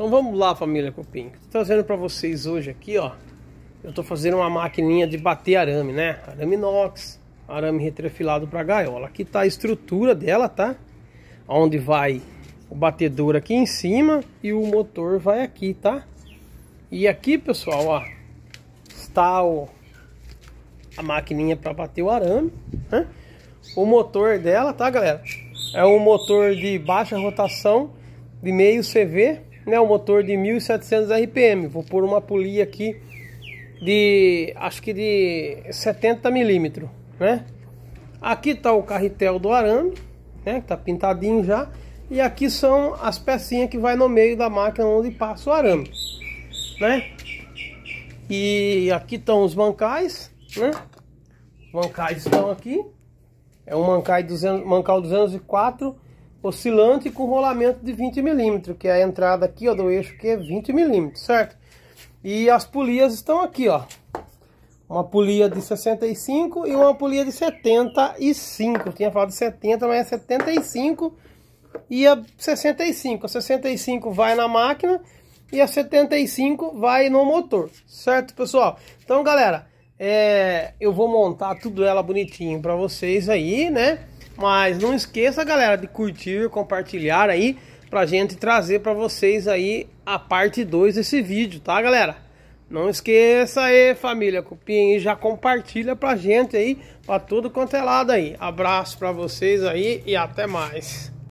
Então vamos lá, família Copim. Tô trazendo para vocês hoje aqui, ó. Eu tô fazendo uma maquininha de bater arame, né? Arame inox, arame retrefilado para gaiola. Aqui tá a estrutura dela, tá? Onde vai o batedor aqui em cima e o motor vai aqui, tá? E aqui, pessoal, ó, está o, a maquininha para bater o arame, né? O motor dela, tá, galera? É um motor de baixa rotação de meio CV né, um motor de 1700 RPM. Vou pôr uma polia aqui de acho que de 70 milímetros, né? Aqui tá o carretel do arame, né? Que tá pintadinho já. E aqui são as pecinhas que vai no meio da máquina onde passa o arame, né? E aqui estão os bancais, né? Os bancais estão aqui. É um mancal 200, mancal 204 oscilante com rolamento de 20 milímetros, que é a entrada aqui ó, do eixo que é 20 milímetros, certo? E as polias estão aqui, ó. Uma polia de 65 e uma polia de 75. Eu tinha falado 70, mas é 75 e a 65. A 65 vai na máquina e a 75 vai no motor, certo, pessoal? Então, galera, é, eu vou montar tudo ela bonitinho para vocês aí, né? Mas não esqueça, galera, de curtir, compartilhar aí pra gente trazer para vocês aí a parte 2 desse vídeo, tá, galera? Não esqueça aí, família Cupim, e já compartilha pra gente aí, pra tudo quanto é lado aí. Abraço pra vocês aí e até mais.